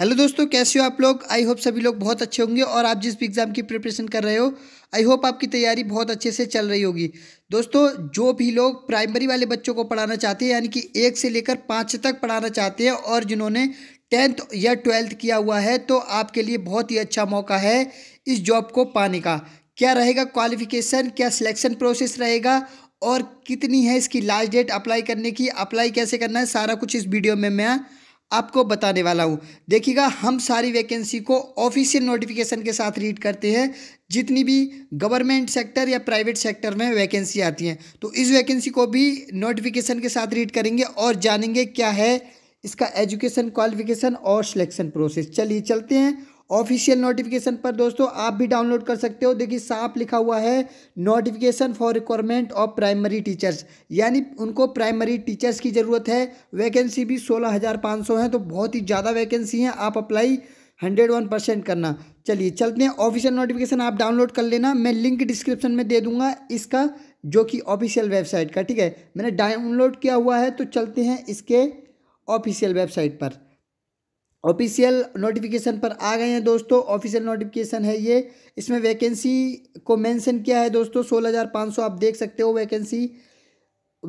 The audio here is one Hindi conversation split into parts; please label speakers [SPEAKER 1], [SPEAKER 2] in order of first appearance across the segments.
[SPEAKER 1] हेलो दोस्तों कैसे हो आप लोग आई होप सभी लोग बहुत अच्छे होंगे और आप जिस भी एग्ज़ाम की प्रिपरेशन कर रहे हो आई होप आपकी तैयारी बहुत अच्छे से चल रही होगी दोस्तों जो भी लोग प्राइमरी वाले बच्चों को पढ़ाना चाहते हैं यानी कि एक से लेकर पाँच तक पढ़ाना चाहते हैं और जिन्होंने टेंथ या ट्वेल्थ किया हुआ है तो आपके लिए बहुत ही अच्छा मौका है इस जॉब को पाने का क्या रहेगा क्वालिफिकेशन क्या सिलेक्शन प्रोसेस रहेगा और कितनी है इसकी लास्ट डेट अप्लाई करने की अप्लाई कैसे करना है सारा कुछ इस वीडियो में मैं आपको बताने वाला हूँ देखिएगा हम सारी वैकेंसी को ऑफिशियल नोटिफिकेशन के साथ रीड करते हैं जितनी भी गवर्नमेंट सेक्टर या प्राइवेट सेक्टर में वैकेंसी आती हैं तो इस वैकेंसी को भी नोटिफिकेशन के साथ रीड करेंगे और जानेंगे क्या है इसका एजुकेशन क्वालिफिकेशन और सिलेक्शन प्रोसेस चलिए चलते हैं ऑफिशियल नोटिफिकेशन पर दोस्तों आप भी डाउनलोड कर सकते हो देखिए साफ लिखा हुआ है notification for requirement of primary teachers यानी उनको प्राइमरी टीचर्स की ज़रूरत है वैकेंसी भी सोलह हज़ार पाँच सौ है तो बहुत ही ज़्यादा वैकेंसी हैं आप अप्लाई हंड्रेड वन परसेंट करना चलिए चलते हैं ऑफिशियल नोटिफिकेशन आप डाउनलोड कर लेना मैं लिंक डिस्क्रिप्शन में दे दूंगा इसका जो कि ऑफिशियल वेबसाइट का ठीक है मैंने डाउनलोड किया हुआ है तो चलते हैं इसके ऑफिशियल वेबसाइट पर ऑफिशियल नोटिफिकेशन पर आ गए हैं दोस्तों ऑफिशियल नोटिफिकेशन है ये इसमें वैकेंसी को मेंशन किया है दोस्तों सोलह हज़ार पाँच सौ आप देख सकते हो वैकेंसी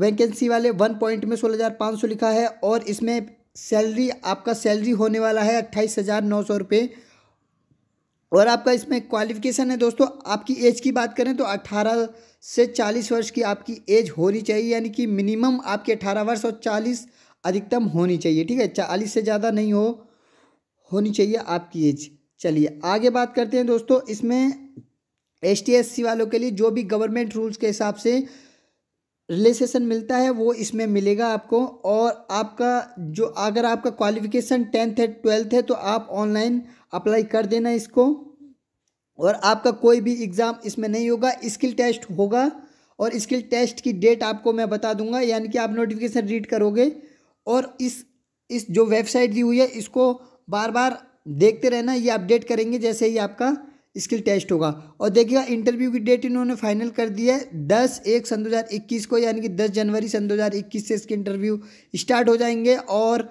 [SPEAKER 1] वैकेंसी वाले वन पॉइंट में सोलह हज़ार पाँच सौ लिखा है और इसमें सैलरी आपका सैलरी होने वाला है अट्ठाईस हज़ार नौ सौ रुपये और आपका इसमें क्वालिफिकेशन है दोस्तों आपकी एज की बात करें तो अट्ठारह से चालीस वर्ष की आपकी एज होनी चाहिए यानी कि मिनिमम आपके अट्ठारह वर्ष और चालीस अधिकतम होनी चाहिए ठीक है चालीस से ज़्यादा नहीं हो होनी चाहिए आपकी एज चलिए आगे बात करते हैं दोस्तों इसमें एस टी वालों के लिए जो भी गवर्नमेंट रूल्स के हिसाब से रिलेसेसन मिलता है वो इसमें मिलेगा आपको और आपका जो अगर आपका क्वालिफिकेशन टेंथ है ट्वेल्थ है तो आप ऑनलाइन अप्लाई कर देना इसको और आपका कोई भी एग्ज़ाम इसमें नहीं होगा स्किल टेस्ट होगा और स्किल टेस्ट की डेट आपको मैं बता दूंगा यानी कि आप नोटिफिकेशन रीड करोगे और इस इस जो वेबसाइट दी हुई है इसको बार बार देखते रहना ये अपडेट करेंगे जैसे ही आपका स्किल टेस्ट होगा और देखिएगा इंटरव्यू की डेट इन्होंने फाइनल कर दी है दस एक सन दो हज़ार इक्कीस को यानी कि दस जनवरी सन दो हज़ार इक्कीस से इसके इंटरव्यू स्टार्ट हो जाएंगे और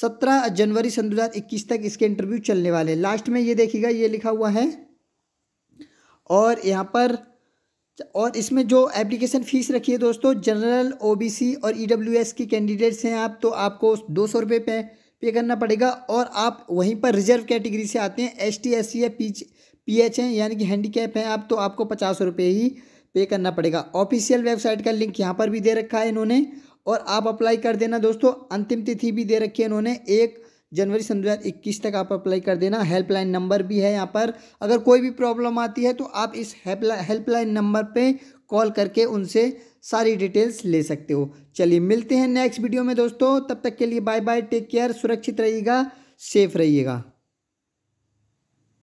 [SPEAKER 1] सत्रह जनवरी सन दो हज़ार इक्कीस तक इसके इंटरव्यू चलने वाले हैं लास्ट में ये देखिएगा ये लिखा हुआ है और यहाँ पर और इसमें जो एप्लीकेशन फ़ीस रखी है दोस्तों जनरल सी और एस की कैंडिडेट्स हैं आप तो आपको दो सौ रुपये पे पे करना पड़ेगा और आप वहीं पर रिजर्व कैटेगरी से आते हैं एस टी एस सी है पी पी एच हैं यानी कि हैंडीकैप हैं आप तो आपको पचास रुपये ही पे करना पड़ेगा ऑफिशियल वेबसाइट का लिंक यहाँ पर भी दे रखा है इन्होंने और आप अप्लाई कर देना दोस्तों अंतिम तिथि भी दे रखी है इन्होंने एक जनवरी सन दो हज़ार इक्कीस तक आप अप्लाई कर देना हेल्पलाइन नंबर भी है यहाँ पर अगर कोई भी प्रॉब्लम आती है तो आप इस हेल्पलाइन नंबर पे कॉल करके उनसे सारी डिटेल्स ले सकते हो चलिए मिलते हैं नेक्स्ट वीडियो में दोस्तों तब तक के लिए बाय बाय टेक केयर सुरक्षित रहिएगा सेफ रहिएगा